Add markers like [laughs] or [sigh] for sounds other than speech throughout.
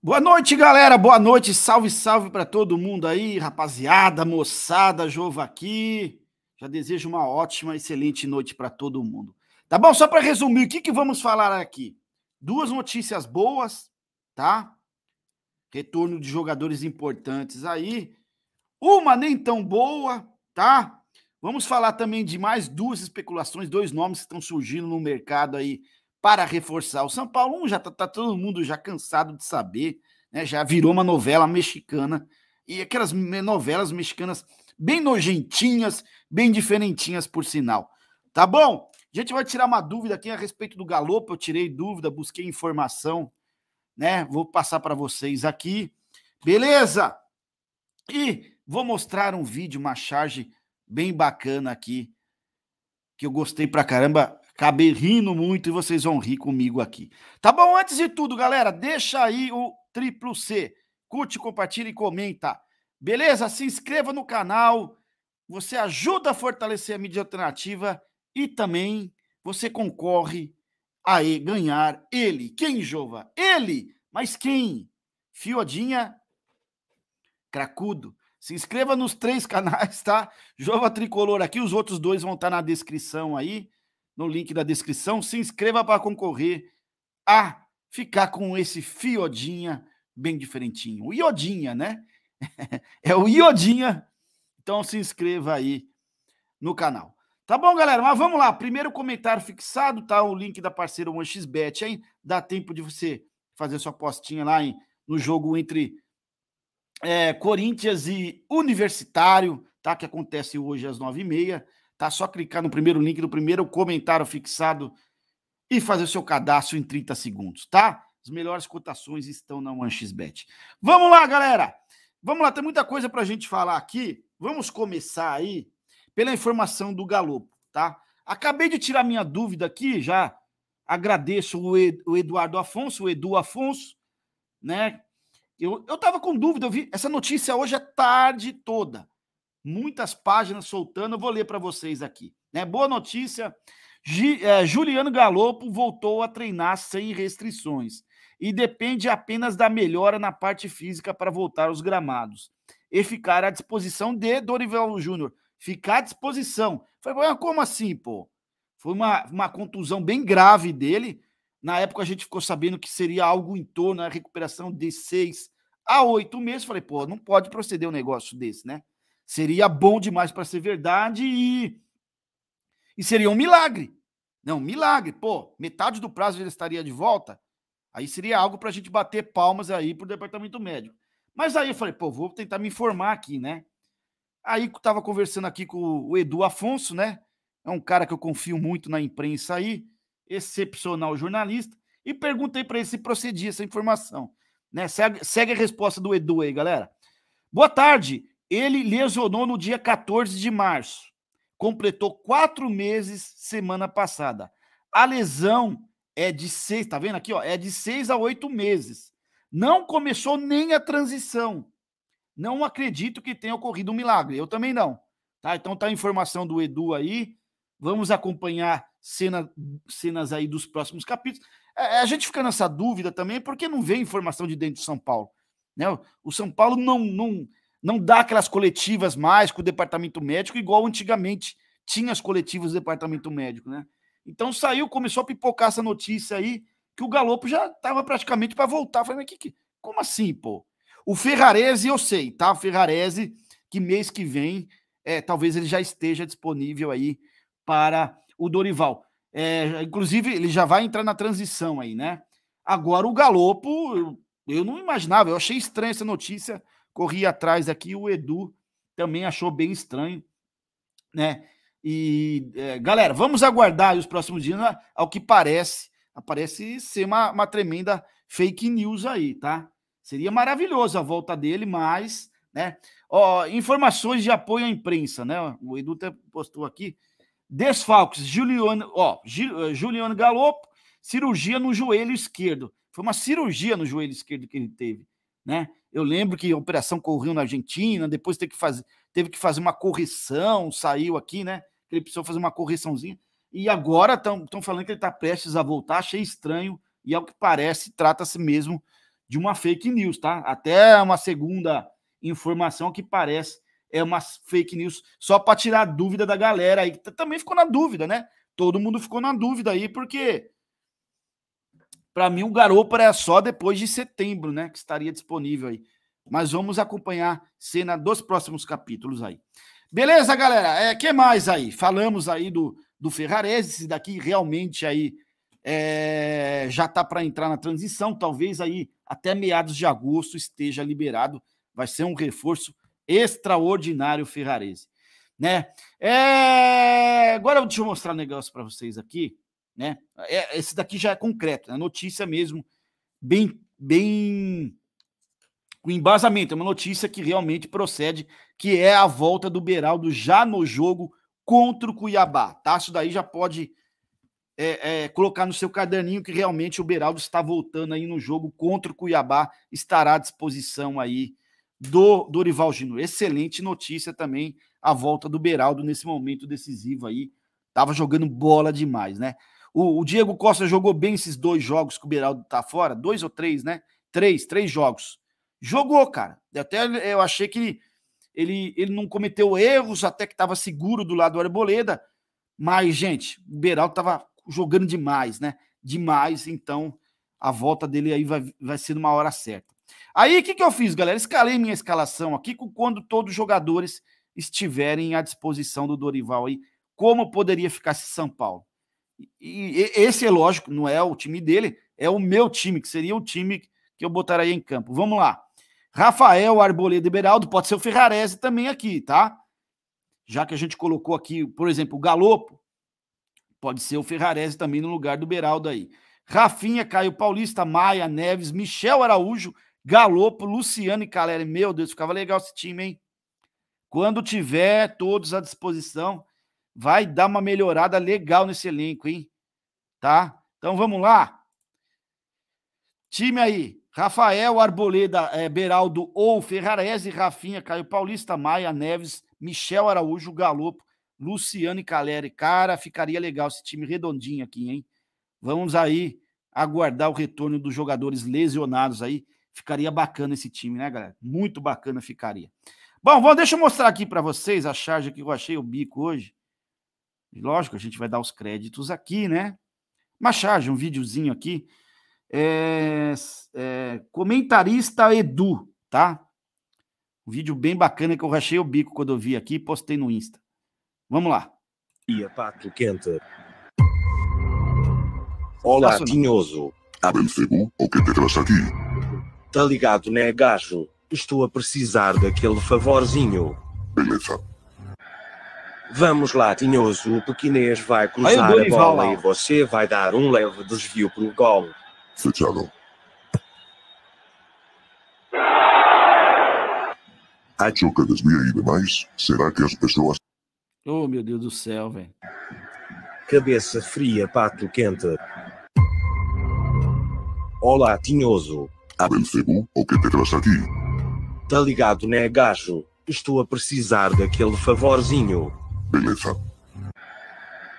Boa noite, galera. Boa noite. Salve, salve para todo mundo aí, rapaziada, moçada, Jova aqui. Já desejo uma ótima, excelente noite para todo mundo. Tá bom? Só para resumir, o que, que vamos falar aqui? Duas notícias boas, tá? Retorno de jogadores importantes aí. Uma nem tão boa, tá? Vamos falar também de mais duas especulações, dois nomes que estão surgindo no mercado aí para reforçar o São Paulo. Um já está tá todo mundo já cansado de saber, né? já virou uma novela mexicana. E aquelas novelas mexicanas bem nojentinhas, bem diferentinhas, por sinal. Tá bom? A gente vai tirar uma dúvida aqui a respeito do galopo. Eu tirei dúvida, busquei informação, né? Vou passar para vocês aqui. Beleza? E vou mostrar um vídeo, uma charge bem bacana aqui, que eu gostei pra caramba caber rindo muito e vocês vão rir comigo aqui. Tá bom? Antes de tudo, galera, deixa aí o triplo C. Curte, compartilha e comenta. Beleza? Se inscreva no canal. Você ajuda a fortalecer a mídia alternativa e também você concorre a ganhar ele. Quem, Jova? Ele! Mas quem? Fiodinha Cracudo. Se inscreva nos três canais, tá? Jova Tricolor aqui, os outros dois vão estar tá na descrição aí no link da descrição. Se inscreva para concorrer a ficar com esse fiodinha bem diferentinho. O iodinha, né? [laughs] é o iodinha. Então se inscreva aí no canal. Tá bom, galera? Mas vamos lá. Primeiro comentário fixado, tá? O link da parceira 1xbet aí. Dá tempo de você fazer sua postinha lá em, no jogo entre é, Corinthians e Universitário, tá? Que acontece hoje às nove e meia. Tá só clicar no primeiro link do primeiro comentário fixado e fazer o seu cadastro em 30 segundos, tá? As melhores cotações estão na OneXBet. Vamos lá, galera! Vamos lá, tem muita coisa para a gente falar aqui. Vamos começar aí pela informação do Galopo, tá? Acabei de tirar minha dúvida aqui, já agradeço o, Eduardo Afonso, o Edu Afonso, né? Eu, eu tava com dúvida, eu vi essa notícia hoje é tarde toda muitas páginas soltando. Eu vou ler para vocês aqui. Né? Boa notícia: G, é, Juliano Galopo voltou a treinar sem restrições e depende apenas da melhora na parte física para voltar aos gramados e ficar à disposição de Dorival Júnior. Ficar à disposição. foi como assim, pô? Foi uma, uma contusão bem grave dele. Na época a gente ficou sabendo que seria algo em torno da recuperação de seis a oito meses. Falei, pô, não pode proceder um negócio desse, né? Seria bom demais para ser verdade e, e seria um milagre. Não, milagre. Pô, metade do prazo ele estaria de volta. Aí seria algo para a gente bater palmas aí para o departamento médico. Mas aí eu falei, pô, vou tentar me informar aqui, né? Aí eu estava conversando aqui com o Edu Afonso, né? É um cara que eu confio muito na imprensa aí, excepcional jornalista, e perguntei para ele se procedia essa informação. Né? Segue, segue a resposta do Edu aí, galera. Boa tarde. Ele lesionou no dia 14 de março. Completou quatro meses semana passada. A lesão é de seis, tá vendo aqui? Ó, é de seis a oito meses. Não começou nem a transição. Não acredito que tenha ocorrido um milagre. Eu também não. Tá? Então tá a informação do Edu aí. Vamos acompanhar cena, cenas aí dos próximos capítulos. É, é, a, gente fica nessa dúvida também, porque não vem informação de dentro de São Paulo. Né? O São Paulo não, não não dá aquelas coletivas mais com o departamento médico, igual antigamente tinha as coletivas do departamento médico, né? Então saiu, começou a pipocar essa notícia aí, que o Galopo já estava praticamente para voltar. falei, mas que, que, como assim, pô? O Ferrarese eu sei, tá? O Ferrarese, que mês que vem, é, talvez ele já esteja disponível aí para o Dorival. É, inclusive, ele já vai entrar na transição aí, né? Agora, o Galopo, eu, eu não imaginava, eu achei estranha essa notícia corri atrás aqui, o Edu também achou bem estranho, né? E, é, galera, vamos aguardar os próximos dias, né? ao que parece, parece ser uma, uma tremenda fake news aí, tá? Seria maravilhoso a volta dele, mas, né? Ó, informações de apoio à imprensa, né? O Edu até postou aqui. Desfalques, Juliano, ó, Juliano eh, Galopo, cirurgia no joelho esquerdo. Foi uma cirurgia no joelho esquerdo que ele teve, né? Eu lembro que a operação correu na Argentina, depois teve que fazer, teve que fazer uma correção, saiu aqui, né? Ele precisou fazer uma correçãozinha. E agora estão falando que ele está prestes a voltar, achei estranho. E ao que parece, trata-se mesmo de uma fake news, tá? Até uma segunda informação que parece é uma fake news, só para tirar a dúvida da galera aí, também ficou na dúvida, né? Todo mundo ficou na dúvida aí, porque para mim, o garoto é só depois de setembro, né? Que estaria disponível aí. Mas vamos acompanhar cena dos próximos capítulos aí. Beleza, galera? É, que mais aí? Falamos aí do, do Ferrarese, esse daqui realmente aí é, já está para entrar na transição, talvez aí até meados de agosto esteja liberado, vai ser um reforço extraordinário Ferrarese, né? É, agora deixa eu mostrar um negócio para vocês aqui, né? É, esse daqui já é concreto, é né? notícia mesmo, bem, bem com embasamento. É uma notícia que realmente procede, que é a volta do Beraldo já no jogo contra o Cuiabá. Tá? Isso daí já pode é, é, colocar no seu caderninho que realmente o Beraldo está voltando aí no jogo contra o Cuiabá, estará à disposição aí do Dorival Gino. Excelente notícia também a volta do Beraldo nesse momento decisivo aí. Tava jogando bola demais, né? O, o Diego Costa jogou bem esses dois jogos que o Beraldo tá fora, dois ou três, né? Três, três jogos. Jogou, cara. Até eu achei que ele, ele, ele não cometeu erros, até que estava seguro do lado do Arboleda. Mas, gente, o Beraldo tava jogando demais, né? Demais, então a volta dele aí vai, vai ser numa hora certa. Aí, o que, que eu fiz, galera? Escalei minha escalação aqui com quando todos os jogadores estiverem à disposição do Dorival aí. Como poderia ficar esse São Paulo? E esse é lógico, não é o time dele, é o meu time, que seria o time que eu botaria em campo. Vamos lá. Rafael, Arboleda e Beraldo, pode ser o Ferrarese também aqui, tá? Já que a gente colocou aqui, por exemplo, o Galopo, pode ser o Ferrarese também no lugar do Beraldo aí. Rafinha, Caio Paulista, Maia, Neves, Michel Araújo, Galopo, Luciano e Caleri. Meu Deus, ficava legal esse time, hein? Quando tiver todos à disposição, vai dar uma melhorada legal nesse elenco, hein? Tá? Então vamos lá. Time aí. Rafael, Arboleda, é, Beraldo ou Ferrarese, Rafinha, Caio Paulista, Maia, Neves, Michel Araújo, Galopo, Luciano e Caleri. Cara, ficaria legal esse time redondinho aqui, hein? Vamos aí aguardar o retorno dos jogadores lesionados aí. Ficaria bacana esse time, né, galera? Muito bacana ficaria. Bom, vamos, deixa eu mostrar aqui para vocês a charge que eu achei o bico hoje. Lógico, a gente vai dar os créditos aqui, né? Machage, um videozinho aqui. É, é, comentarista Edu, tá? Um vídeo bem bacana que eu rachei o bico quando eu vi aqui e postei no Insta. Vamos lá. a pato Quenta. Olá, tinhoso. Tá bem O que te é traz aqui? Tá ligado, né, gajo? Estou a precisar daquele favorzinho. Beleza. Vamos lá, Tinhoso, o Pequinês vai cruzar a bola e você vai dar um leve desvio para o gol. Fechado. Acho que desvia e demais. Será que as pessoas... Oh, meu Deus do céu, velho. Cabeça fria, pato quente. Olá, Tinhoso. me o que te traz aqui? Tá ligado, né, gajo? Estou a precisar daquele favorzinho. Beleza.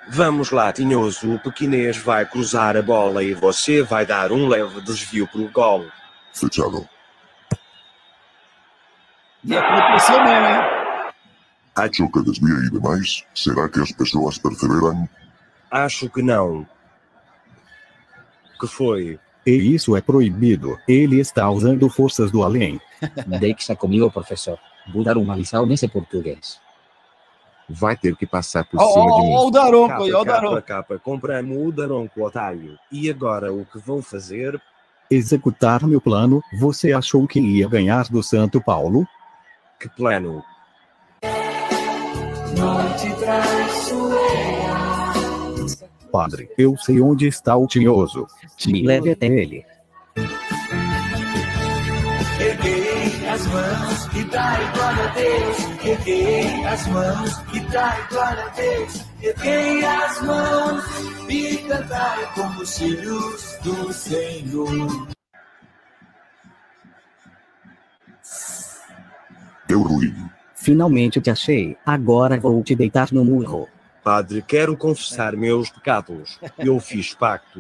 Vamos lá, Tinhoso. O pequinês vai cruzar a bola e você vai dar um leve desvio pro gol. Fechado. E aconteceu é mesmo, hein? Acho que desviei demais. Será que as pessoas perceberam? Acho que não. Que foi? E isso é proibido. Ele está usando forças do além. Deixa comigo, professor. Vou dar uma lição nesse português vai ter que passar por oh, cima oh, de mim. Olha o Daronco, olha o Daronco. Capa, compramos o Daronco, otário. E agora o que vão fazer? Executar meu plano. Você achou que ia ganhar do Santo Paulo? Que plano? Padre, eu sei onde está o Tinhoso. Te leve até ele. e dai glória a Deus. Erguei as mãos e dai glória a Deus. Erguei as mãos e cantai como os filhos do Senhor. Deu ruído. Finalmente te achei. Agora vou te deitar no murro. Padre, quero confessar meus pecados. Eu fiz pacto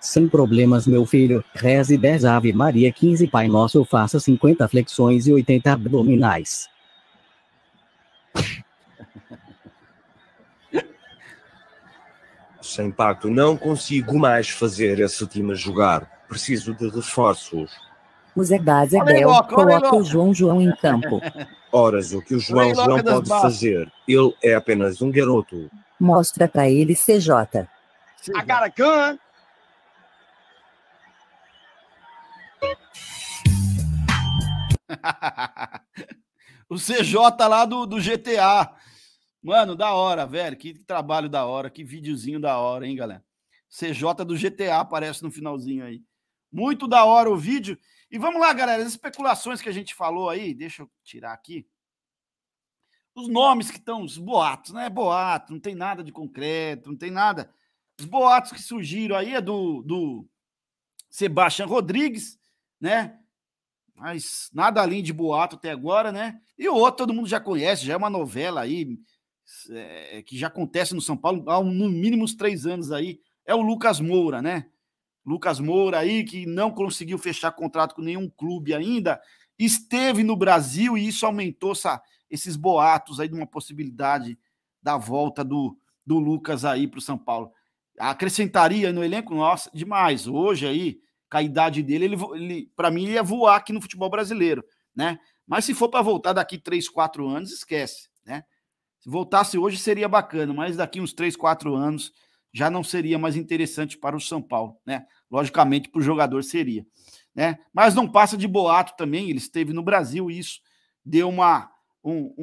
sem problemas, meu filho. Reze 10 Ave Maria, 15 Pai Nosso, faça 50 flexões e 80 abdominais. Sem pacto, não consigo mais fazer esse time jogar. Preciso de reforços. Muzebá é Zebel é coloca o João João em campo. Horas, o que o João João pode fazer? Ele é apenas um garoto. Mostra para ele CJ. Agaracan! [laughs] o CJ lá do, do GTA. Mano, da hora, velho. Que, trabalho da hora, que videozinho da hora, hein, galera? CJ do GTA aparece no finalzinho aí. Muito da hora o vídeo. E vamos lá, galera. As especulações que a gente falou aí, deixa eu tirar aqui. Os nomes que estão, os boatos, né? Boato, não tem nada de concreto, não tem nada. Os boatos que surgiram aí é do, do Sebastião Rodrigues, né? Mas nada além de boato até agora, né? E o outro todo mundo já conhece, já é uma novela aí, é, é, que já acontece no São Paulo há um, no mínimo uns três anos aí, é o Lucas Moura, né? Lucas Moura aí, que não conseguiu fechar contrato com nenhum clube ainda, esteve no Brasil e isso aumentou essa, esses boatos aí de uma possibilidade da volta do, do Lucas aí para o São Paulo. Acrescentaria no elenco, nossa, demais. Hoje aí, com a idade dele, ele, ele para mim, ele ia voar aqui no futebol brasileiro, né? Mas se for para voltar daqui 3, 4 anos, esquece, né? Se voltasse hoje seria bacana, mas daqui uns 3, 4 anos já não seria mais interessante para o São Paulo, né? Logicamente para o jogador seria, né? Mas não passa de boato também, ele esteve no Brasil, isso deu uma um,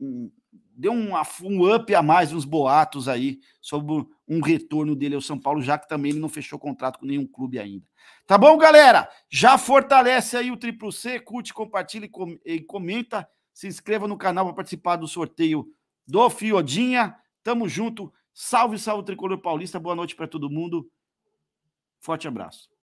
um, deu um, um up a mais, uns boatos aí sobre um retorno dele ao São Paulo, já que também ele não fechou contrato com nenhum clube ainda. Tá bom, galera? Já fortalece aí o Triplo C, curte, compartilha e comenta. Se inscreva no canal para participar do sorteio do Fiodinha. Tamo junto. Salve, salve Tricolor Paulista. Boa noite para todo mundo. Forte abraço.